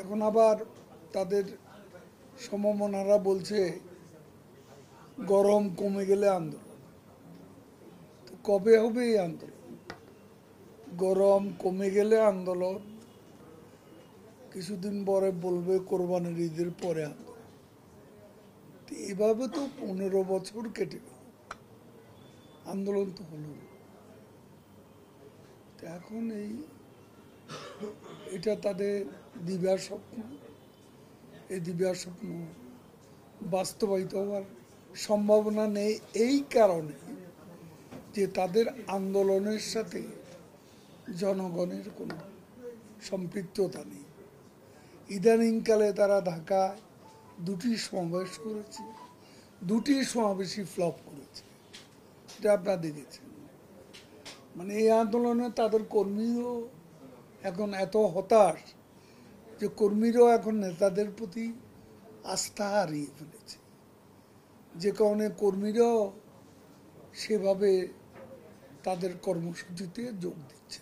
এখন আবার তাদের সমমনারা বলছে গরম কমে গেলে আন্দোলন তো কবে হবে এই আন্দোলন গরম কমে গেলে আন্দোলন কিছুদিন পরে বলবে কোরবানির ঈদের পরে আন্দোলন এভাবে তো পনেরো বছর কেটে গেল আন্দোলন তো হলো এখন এই এটা তাদের দিব্যার স্বপ্ন এই দিব্যার স্বপ্ন বাস্তবায়িত হওয়ার সম্ভাবনা নেই এই কারণে যে তাদের আন্দোলনের সাথে জনগণের কোনো সম্পৃক্ততা নেই ইদানিংকালে তারা ঢাকায় দুটি সমাবেশ করেছে দুটি সমাবেশই ফ্লপ করেছে এটা আপনারা দেখেছেন মানে এই আন্দোলনে তাদের কর্মীও এখন এত হতাশ যে কর্মীরাও এখন নেতাদের প্রতি আস্থা হারিয়ে ফেলেছে যে কারণে কর্মীরাও সেভাবে তাদের কর্মসূচিতে যোগ দিচ্ছে